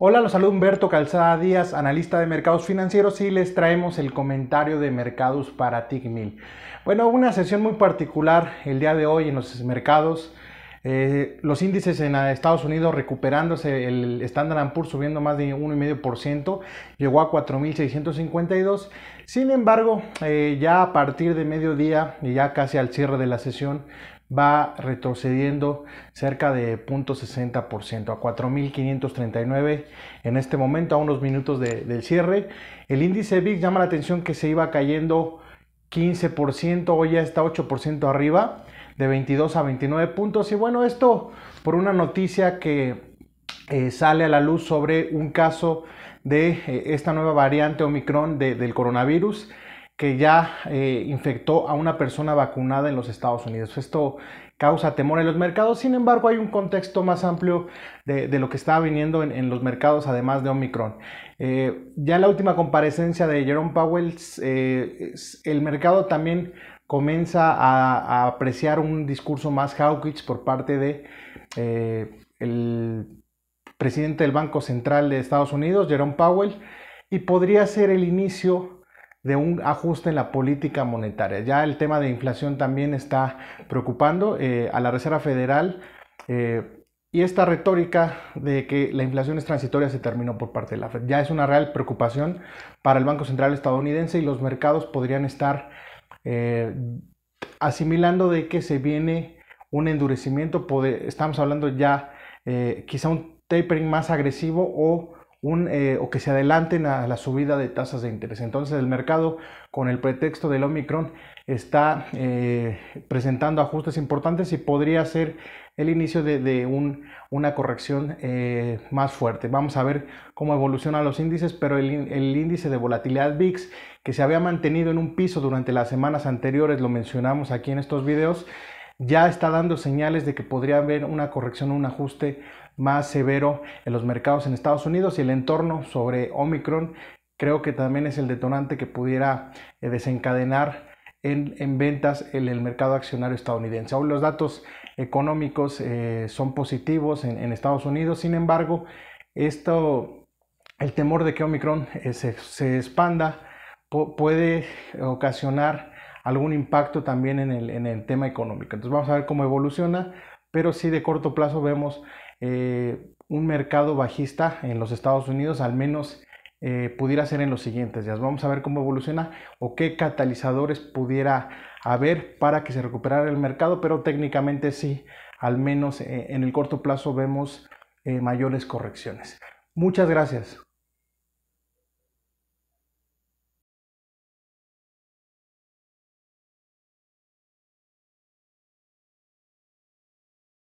Hola, los saluda Humberto Calzada Díaz, analista de mercados financieros y les traemos el comentario de mercados para TICMIL. Bueno, una sesión muy particular el día de hoy en los mercados. Eh, los índices en Estados Unidos recuperándose, el Standard Poor's subiendo más de 1,5%, llegó a 4.652. Sin embargo, eh, ya a partir de mediodía y ya casi al cierre de la sesión, va retrocediendo cerca de 0.60% a 4.539 en este momento, a unos minutos del cierre. El índice VIX llama la atención que se iba cayendo 15%, hoy ya está 8% arriba, de 22 a 29 puntos. Y bueno, esto por una noticia que eh, sale a la luz sobre un caso de eh, esta nueva variante Omicron del coronavirus que ya eh, infectó a una persona vacunada en los Estados Unidos. Esto causa temor en los mercados, sin embargo hay un contexto más amplio de, lo que está viniendo en, los mercados además de Omicron. Eh, ya ya la última comparecencia de Jerome Powell, eh, el mercado también comienza a, apreciar un discurso más hawkish por parte de el presidente del Banco Central de Estados Unidos, Jerome Powell, y podría ser el inicio de un ajuste en la política monetaria. Ya el tema de inflación también está preocupando eh, a la Reserva Federal. Eh, y esta retórica de que la inflación es transitoria se terminó por parte de la Fed. Ya es una real preocupación para el Banco Central estadounidense y los mercados podrían estar eh, asimilando de que se viene un endurecimiento. Estamos hablando ya quizá un tapering más agresivo o eh, o que se adelanten a la subida de tasas de interés. Entonces el mercado, con el pretexto del Omicron, está eh, presentando ajustes importantes y podría ser el inicio de, una corrección eh, más fuerte. Vamos a ver cómo evolucionan los índices, pero el, el, índice de volatilidad VIX, que se había mantenido en un piso durante las semanas anteriores, lo mencionamos aquí en estos videos, ya está dando señales de que podría haber una corrección, un ajuste más severo en los mercados en Estados Unidos y el entorno sobre Omicron creo que también es el detonante que pudiera eh, desencadenar en, ventas en el mercado accionario estadounidense. aún los datos económicos eh, son positivos en, Estados Unidos, sin embargo, esto, el temor de que Omicron eh, se, se, expanda puede ocasionar algún impacto también en el, tema económico. Entonces vamos a ver cómo evoluciona, pero si de corto plazo vemos eh, un mercado bajista en los Estados Unidos, al menos eh, pudiera ser en los siguientes días. Vamos a ver cómo evoluciona o qué catalizadores pudiera haber para que se recuperara el mercado, pero técnicamente sí, al menos eh, en el corto plazo vemos mayores correcciones. Muchas gracias.